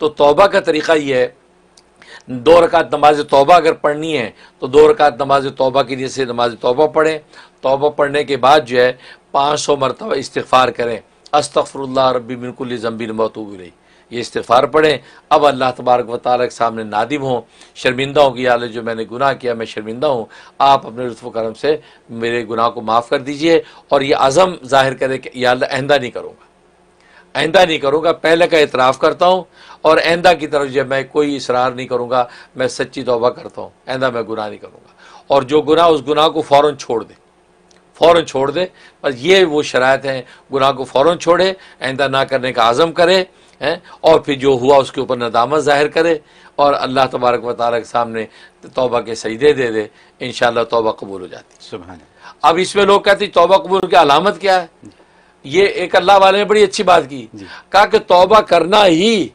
तो तोबा का तरीका यह है दो रकात नमाज तोबा अगर पढ़नी है तो दो रकात नमाज तोबा की जैसे नमाज तोबा पढ़ें तोबा पढ़ने के बाद जो है पाँच सौ मरतबा इस्तफ़ार करें अस्तफ़रल्ला रबी बिल्कुल ज़म्बिन मतूब रही ये इस्तफ़ार पढ़ें अब अल्लाह तबारक व तारा के सामने नादिम हों शर्मिंदा हों कि आल जो मैंने गुनाह किया मैं शर्मिंदा हूँ आप अपने लुफ़ करम से मेरे गुनाह को माफ़ कर दीजिए और ये अज़म ज़ाहिर करें कि यह आइंदा नहीं करूँगा आइंदा नहीं करूँगा पहले का इतराफ़ करता हूँ और आइंदा की तरफ जब मैं कोई इसरार नहीं करूँगा मैं सच्ची तोबा करता हूँ आइंदा मैं गुनाह नहीं करूँगा और जो गुनाह उस गुनाह को फ़ौर छोड़ दे फ़ौर छोड़ दे बस ये वो शरात हैं गुनाह को फ़ौर छोड़े आइंदा ना करने का आज़म करे हैं और फिर जो हुआ उसके ऊपर नदामत ज़ाहिर करे और अल्लाह तबारक व तारा के सामने तोबा के सजदे दे दे इन तोबा कबूल हो जाती है अब इसमें लोग कहते हैं तोबा कबूल की अलामत क्या है ये एक अल्लाह वाले ने बड़ी अच्छी बात की कहा कि तौबा करना ही